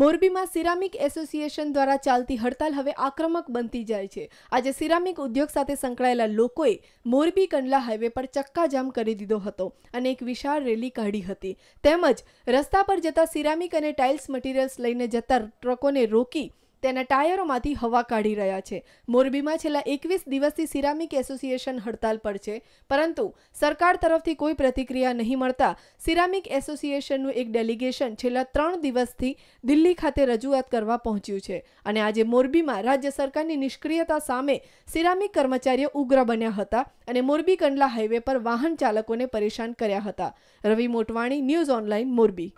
મોરબીમાં ceramic association દ્વારા ચાલતી હડતાલ હવે આક્રમક બનતી જાય છે આજે સિરામિક ઉદ્યોગ સાથે સંકળાયેલા લોકોએ મોરબી કંડલા હાઈવે પર ચક્કાજામ કરી દીધો હતો અને એક વિશાળ રેલી કાઢી હતી તેમજ રસ્તા પર જતા સિરામિક અને ટાઇલ્સ મટીરિયલ્સ લઈને જતા ટ્રકોને રોકી તેના ટાયરોમાંથી હવા કાઢી રહ્યા છે મોરબીમાં છેલ્લા એકવીસ દિવસથી સિરામિક એસોસિએશન હડતાલ પર છે પરંતુ સરકાર તરફથી કોઈ પ્રતિક્રિયા નહીં મળતા સિરામિક એસોસિએશનનું એક ડેલિગેશન છેલ્લા ત્રણ દિવસથી દિલ્હી ખાતે રજૂઆત કરવા પહોંચ્યું છે અને આજે મોરબીમાં રાજ્ય સરકારની નિષ્ક્રિયતા સામે સિરામિક કર્મચારીઓ ઉગ્ર બન્યા હતા અને મોરબી કંડલા હાઈવે પર વાહન ચાલકોને પરેશાન કર્યા હતા રવિ મોટવાણી ન્યૂઝ ઓનલાઈન મોરબી